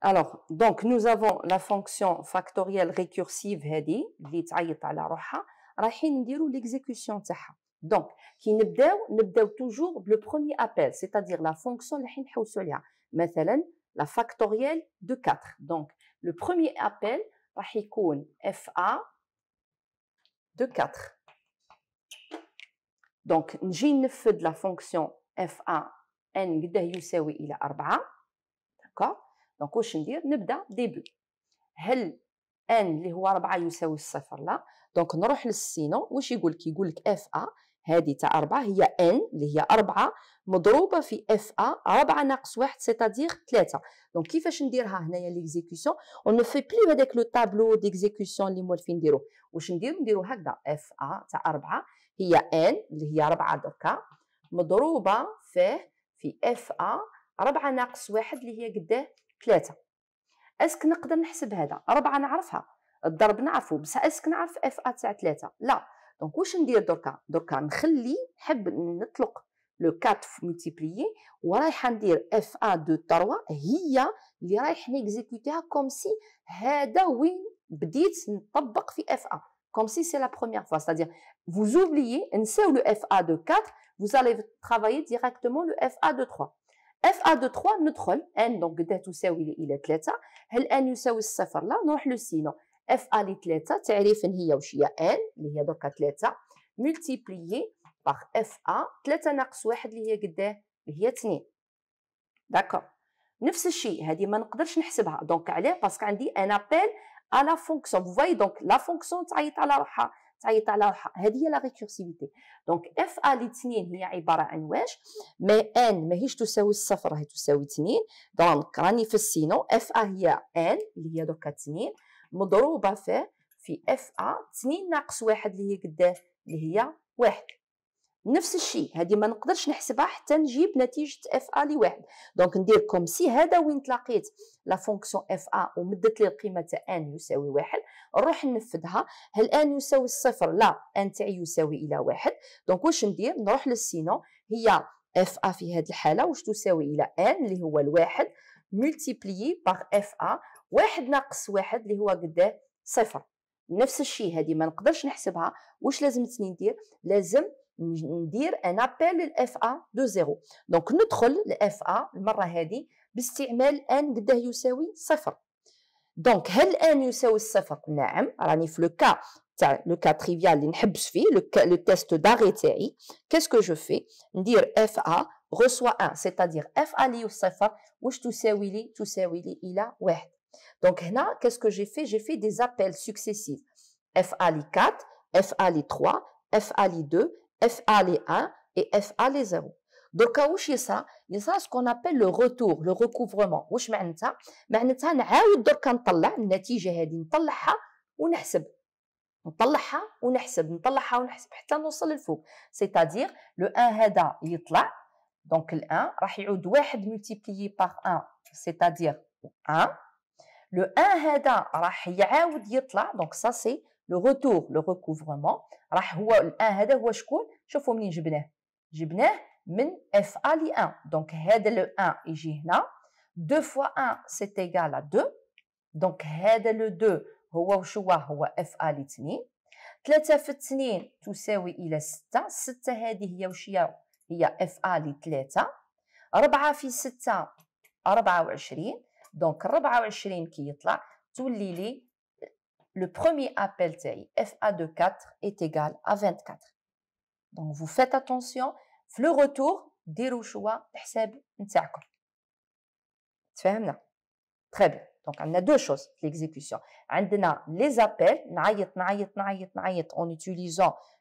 Alors, donc, nous avons la fonction factorielle récursive هذه اللي تعيط على روحها رايحين نديرو l'exécution تاعها. Donc, qui نبداو نبداو toujours le premier appel, c'est-à-dire la fonction رايحين نحوسو عليها. مثلا la factorielle de 4. Donc, le premier appel راح يكون FA de 4. Donc, نجي نفد la fonction FA n قداه يساوي إلى 4. D'accord دونك واش ندير نبدا ديبي هل ان اللي هو 4 يساوي الصفر لا دونك نروح للسينو واش يقول لك يقول لك اف ا هذه تاع 4 هي ان اللي هي 4 مضروبه في اف ا 4 ناقص 1 سيتادير 3 دونك كيفاش نديرها هنايا ليكزيكسيون اون نو في بلو هذاك لو طابلو ديكزيكسيون اللي مولفين نديرو واش ندير نديرو هكذا اف ا تاع 4 هي ان اللي هي 4 دركا مضروبه فيه في اف ا 4 ناقص 1 اللي هي قداه ثلاثة اسك نقدر نحسب هذا أربعة نعرفها الضرب نعرفه بس اسك نعرف اف ا تاع ثلاثة لا دونك واش ندير دركا دركا نخلي نحب نطلق لو 4 ملتيبليي ورايحه ندير اف ا دو 3 هي اللي رايح نيكزيكوتيها كوم سي هذا وين بديت نطبق في اف ا كوم سي سي لا بروميير فوا سيتادير فوز اوبليي نساو لو اف ا دو 4 vous allez travailler directement le FA de 3. اف ا دو 3 ندخل ان دونك قداه تساوي لي الى 3 هل ان يساوي الصفر لا نروح لو سينو اف ا لي 3 تعريفا هي واش هي ان اللي هي دركا 3 ملتيبليي باغ اف ا 3 ناقص 1 اللي هي قداه اللي هي 2 داكور نفس الشيء هذه ما نقدرش نحسبها دونك علاه باسكو عندي ان ابل على فونكسيون فوي دونك لا فونكسيون تعيط على روحها تعيط على روحها هذه هي لا ريكورسيفيتي دونك اف ا الاثنين هي عباره عن واش مي ان ماهيش تساوي الصفر هي تساوي اثنين دونك راني في السينو اف ا هي ان اللي هي دوكا اثنين مضروبه في في اف ا اثنين ناقص واحد اللي هي قداه اللي هي واحد نفس الشيء هذه ما نقدرش نحسبها حتى نجيب نتيجه اف ا لواحد دونك ندير كوم سي هذا وين تلاقيت لا فونكسيون اف ا ومدت لي القيمه تاع ان يساوي واحد نروح ننفذها هل ان يساوي الصفر لا ان تاعي يساوي الى واحد دونك واش ندير نروح للسينو هي اف ا في هذه الحاله واش تساوي الى ان اللي هو الواحد ملتيبلي باغ اف ا واحد ناقص واحد اللي هو قداه صفر نفس الشيء هذه ما نقدرش نحسبها واش لازمتني ندير لازم ندير ان ابل للاف ا دو زيرو دونك ندخل الاف ا المره هذه باستعمال ان قداه يساوي صفر دونك هل ان يساوي الصفر نعم راني في لو كا تاع لو كا تريفيال اللي نحبس فيه لو تيست داغي تاعي كاسكو جو في ندير اف ا reçoit 1 c'est-à-dire f allié au صفر واش تساوي لي تساوي لي الى 1 دونك هنا quest جي في جي في دي fait سوكسيسيف appels successifs f allié 4 f allié 3 f allié 2 A les 1 et A les 0 دوكا واش يصرى يصرى سكون ابل لو روتور لو ريكوفرمون واش معناتها معناتها نعاود دركا نطلع النتيجه هذه نطلعها ونحسب نطلعها ونحسب نطلعها ونحسب حتى نوصل للفوق سيتادير لو ان هذا يطلع دونك الان راح يعود واحد ملتيبليي باغ 1 سيتادير ان لو ان هذا راح يعاود يطلع دونك سا سي لو روتور لو ريكوفرمون راح هو الان هذا هو شكون شوفوا منين جبناه جبناه من اف ا لي 1 دونك هذا لو 1 يجي هنا 2 فوا 1 سي ايغال ا 2 دونك هذا لو 2 هو واش هو هو اف ا لي 2 3 في 2 تساوي الى 6 6 هذه هي واش هي هي اف ا لي 3 4 في 6 24 دونك 24 كي يطلع تولي لي le premier appel FA 24 est égal à 24. Donc, vous faites attention. Le retour, ديروا شوا Très bien. Donc, on a deux choses, l'exécution. On a les appels, en utilisant...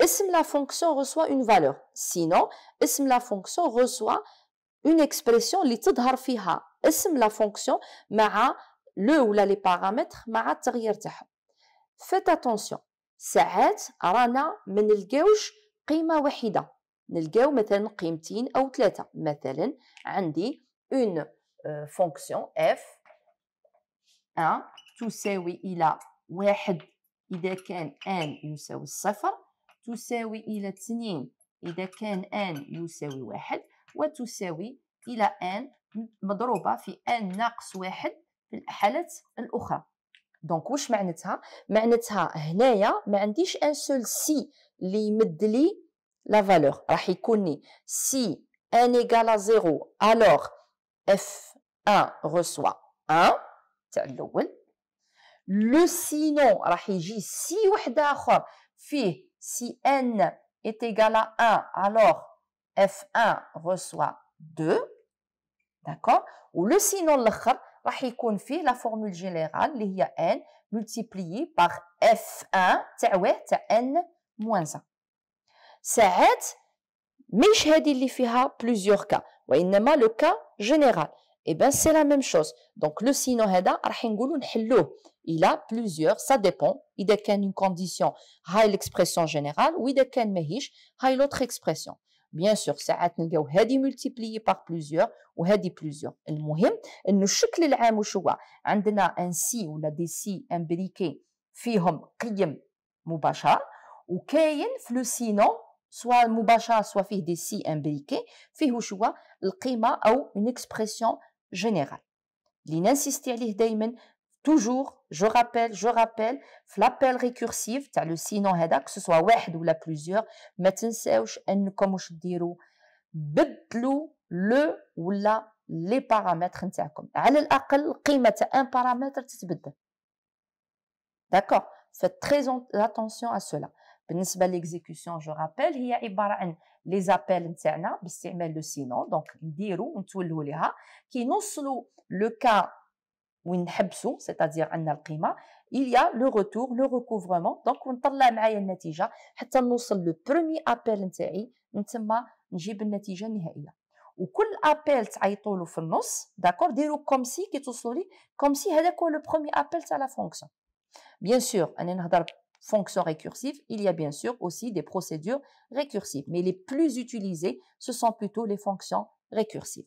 اسم لا فونكسيون reçoit اون فالور سينو اسم لا فونكسيون reçoit اون اكسبريسيون اللي تظهر فيها اسم لا فونكسيون مع لو ولا لي بارامتر مع التغيير تاعهم فيت اتونسيون ساعات رانا ما نلقاوش قيمه واحده نلقاو مثلا قيمتين او ثلاثه مثلا عندي اون فونكسيون اف ان تساوي الى واحد اذا كان ان يساوي الصفر تساوي إلى اثنين إذا كان n يساوي واحد وتساوي إلى n مضروبة في n ناقص واحد في الحالة الأخرى دونك واش معناتها معناتها هنايا ما عنديش ان سول سي اللي يمد لي لا فالور راح يكون لي سي ان ايغال زيرو الوغ اف 1 ريسوا 1 تاع الاول لو سينون راح يجي سي وحده اخر فيه Si n est égal à 1, alors f1 reçoit 2. D'accord Ou le sinon l'akhar, la formule générale, il y a n multiplié par f1, c'est n moins 1. C'est مش هذه اللي فيها plusieurs cas وإنما le cas général Et eh bien, c'est la même chose. Donc, le sino هذا راح نقولوا نحلوه. Il a plusieurs, ça dépend. إذا كان une condition, هاي l'expression générale, ou إذا كان ماهيش, هاي l'autre expression. Bien sûr, ساعات نلقاو هذه multipliée par plusieurs وهذه plusieurs. المهم انه الشكل العام وش هو؟ عندنا ان سي ولا دي سي امبريكي فيهم قيم مباشره وكاين في لو سينو سوا مباشره سوا فيه دي سي امبريكي فيه شو القيمه او اون اكسبرسيون générale. toujours, je rappelle, je rappelle, l'appel récursif, tu as le sinon que ce soit un ou la plusieurs, mais tu ne comme je dirais, بدلوا le ou la les paramètres al على الاقل قيمه un paramètre d'accord faites très attention à cela Pour l'exécution je rappelle il y a عن لي زابيل نتاعنا باستعمال لو سينون دونك نديرو ونتولو ليها كي نوصلو لو كا وين نحبسو سيتادير عندنا القيمه اليا لو روتور لو ريكوفرمون دونك ونطلع معايا النتيجه حتى نوصل لو برومي ابيل نتاعي من تما نجيب النتيجه النهائيه وكل ابيل تعيطوا له في النص داكور ديروا كوم سي كي توصلوا لي كوم سي هذاك هو لو برومي ابيل تاع لا فونكسيون بيان سور انا نهضر fonctions récursives, il y a bien sûr aussi des procédures récursives, mais les plus utilisées, ce sont plutôt les fonctions récursives.